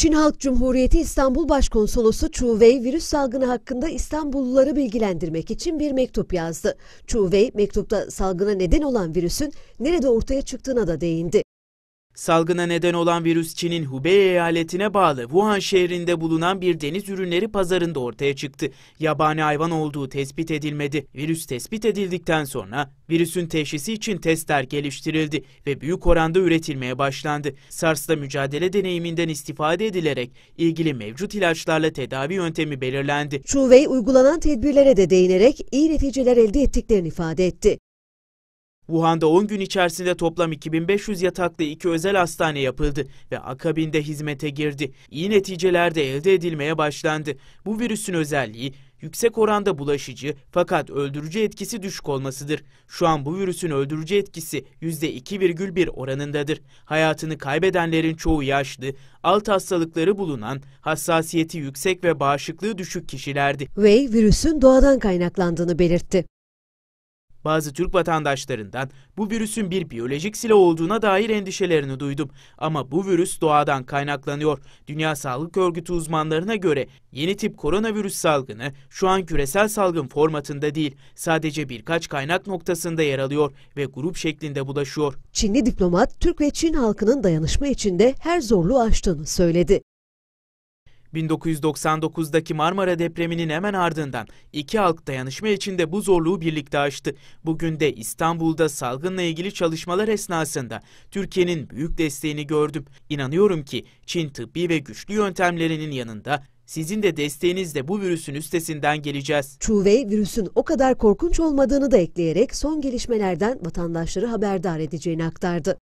Çin Halk Cumhuriyeti İstanbul Başkonsolosu Chu Wei virüs salgını hakkında İstanbulluları bilgilendirmek için bir mektup yazdı. Chu Wei mektupta salgına neden olan virüsün nerede ortaya çıktığına da değindi. Salgına neden olan virüs Çin'in Hubei eyaletine bağlı Wuhan şehrinde bulunan bir deniz ürünleri pazarında ortaya çıktı. Yabani hayvan olduğu tespit edilmedi. Virüs tespit edildikten sonra virüsün teşhisi için testler geliştirildi ve büyük oranda üretilmeye başlandı. SARS'la mücadele deneyiminden istifade edilerek ilgili mevcut ilaçlarla tedavi yöntemi belirlendi. Chu Wei uygulanan tedbirlere de değinerek iyi neticeler elde ettiklerini ifade etti. Wuhan'da 10 gün içerisinde toplam 2500 yataklı iki özel hastane yapıldı ve akabinde hizmete girdi. İyi neticeler de elde edilmeye başlandı. Bu virüsün özelliği yüksek oranda bulaşıcı fakat öldürücü etkisi düşük olmasıdır. Şu an bu virüsün öldürücü etkisi %2,1 oranındadır. Hayatını kaybedenlerin çoğu yaşlı, alt hastalıkları bulunan, hassasiyeti yüksek ve bağışıklığı düşük kişilerdi. Way virüsün doğadan kaynaklandığını belirtti. Bazı Türk vatandaşlarından bu virüsün bir biyolojik silah olduğuna dair endişelerini duydum. Ama bu virüs doğadan kaynaklanıyor. Dünya Sağlık Örgütü uzmanlarına göre yeni tip koronavirüs salgını şu an küresel salgın formatında değil, sadece birkaç kaynak noktasında yer alıyor ve grup şeklinde bulaşıyor. Çinli diplomat Türk ve Çin halkının dayanışma içinde her zorluğu aştığını söyledi. 1999'daki Marmara depreminin hemen ardından iki halk dayanışma içinde bu zorluğu birlikte aştı. Bugün de İstanbul'da salgınla ilgili çalışmalar esnasında Türkiye'nin büyük desteğini gördüm. İnanıyorum ki Çin tıbbi ve güçlü yöntemlerinin yanında sizin de desteğinizle bu virüsün üstesinden geleceğiz. Çuvey virüsün o kadar korkunç olmadığını da ekleyerek son gelişmelerden vatandaşları haberdar edeceğini aktardı.